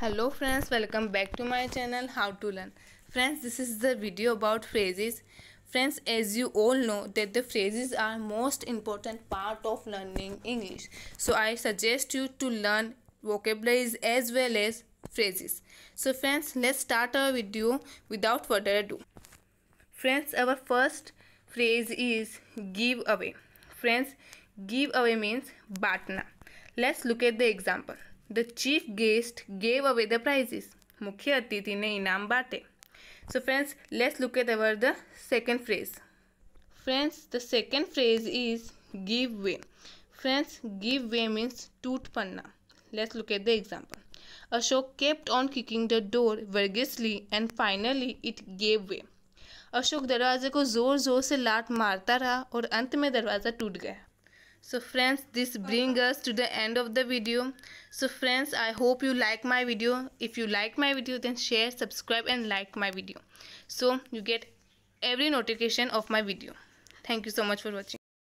hello friends welcome back to my channel how to learn friends this is the video about phrases friends as you all know that the phrases are most important part of learning english so i suggest you to learn vocabularies as well as phrases so friends let's start our video without further ado friends our first phrase is give away friends give away means batna let's look at the example the chief guest gave away the prizes मुख्य अतिथि ने इनाम बांटे so friends let's look at our the second phrase friends the second phrase is give way friends give way means टूट पन्ना let's look at the example Ashok kept on kicking the door vigorously and finally it gave way Ashok दरवाजे को जोर जोर से लाट मारता रहा और अंत में दरवाजा टूट गया so friends this brings us to the end of the video so friends i hope you like my video if you like my video then share subscribe and like my video so you get every notification of my video thank you so much for watching